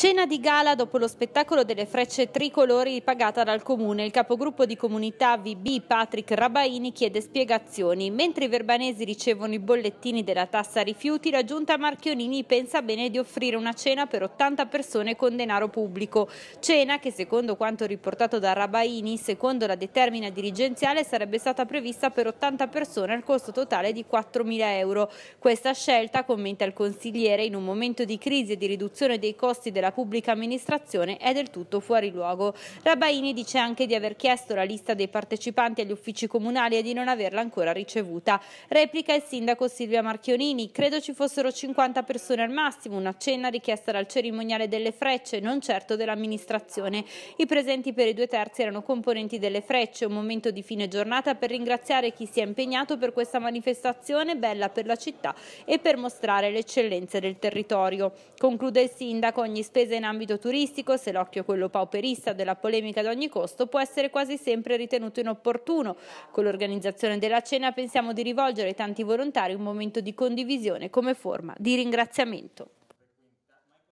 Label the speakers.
Speaker 1: Cena di gala dopo lo spettacolo delle frecce tricolori pagata dal comune. Il capogruppo di comunità VB Patrick Rabaini chiede spiegazioni. Mentre i verbanesi ricevono i bollettini della tassa rifiuti, la giunta Marchionini pensa bene di offrire una cena per 80 persone con denaro pubblico. Cena che secondo quanto riportato da Rabaini, secondo la determina dirigenziale, sarebbe stata prevista per 80 persone al costo totale di 4.000 euro. Questa scelta, commenta il consigliere, in un momento di crisi e di riduzione dei costi della della pubblica amministrazione è del tutto fuori luogo. Rabaini dice anche di aver chiesto la lista dei partecipanti agli uffici comunali e di non averla ancora ricevuta. Replica il sindaco Silvia Marchionini. Credo ci fossero 50 persone al massimo, una cena richiesta dal cerimoniale delle frecce, non certo dell'amministrazione. I presenti per i due terzi erano componenti delle frecce, un momento di fine giornata per ringraziare chi si è impegnato per questa manifestazione bella per la città e per mostrare le eccellenze del territorio. Conclude il sindaco, ogni spesa spesa in ambito turistico, se l'occhio quello pauperista della polemica ad ogni costo, può essere quasi sempre ritenuto inopportuno. Con l'organizzazione della cena pensiamo di rivolgere ai tanti volontari un momento di condivisione come forma di ringraziamento.